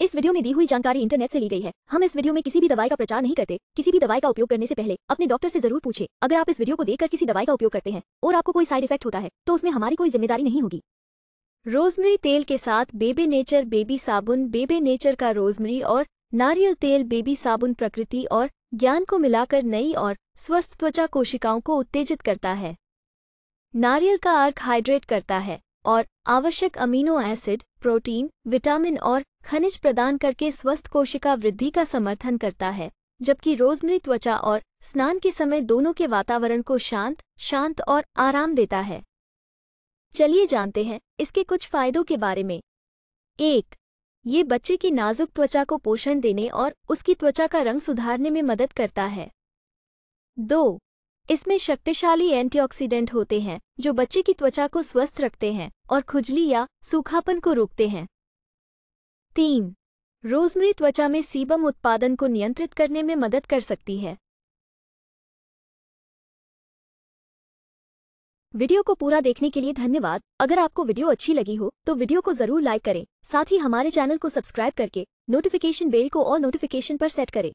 इस वीडियो में दी हुई जानकारी इंटरनेट से ली गई है हम इस वीडियो में किसी भी दवाई का प्रचार नहीं करते किसी भी दवाई का उपयोग करने से पहले अपने डॉक्टर से जरूर पूछे अगर आप इस वीडियो को देखकर किसी दवाई का उपयोग करते हैं और आपको कोई साइड इफेक्ट होता है तो उसमें हमारी कोई जिम्मेदारी नहीं होगी रोजमरी तेल के साथ बेबे नेचर बेबी साबुन बेबे नेचर का रोजमरी और नारियल तेल बेबी साबुन प्रकृति और ज्ञान को मिलाकर नई और स्वस्थ त्वचा कोशिकाओं को उत्तेजित करता है नारियल का अर्क हाइड्रेट करता है और आवश्यक अमीनो एसिड प्रोटीन विटामिन और खनिज प्रदान करके स्वस्थ कोशिका वृद्धि का समर्थन करता है जबकि रोजमरी त्वचा और स्नान के समय दोनों के वातावरण को शांत शांत और आराम देता है चलिए जानते हैं इसके कुछ फायदों के बारे में एक ये बच्चे की नाजुक त्वचा को पोषण देने और उसकी त्वचा का रंग सुधारने में मदद करता है दो इसमें शक्तिशाली एंटीऑक्सीडेंट होते हैं जो बच्चे की त्वचा को स्वस्थ रखते हैं और खुजली या सूखापन को रोकते हैं तीन रोजमरी त्वचा में सीबम उत्पादन को नियंत्रित करने में मदद कर सकती है वीडियो को पूरा देखने के लिए धन्यवाद अगर आपको वीडियो अच्छी लगी हो तो वीडियो को जरूर लाइक करें साथ ही हमारे चैनल को सब्सक्राइब करके नोटिफिकेशन बेल को और नोटिफिकेशन पर सेट करें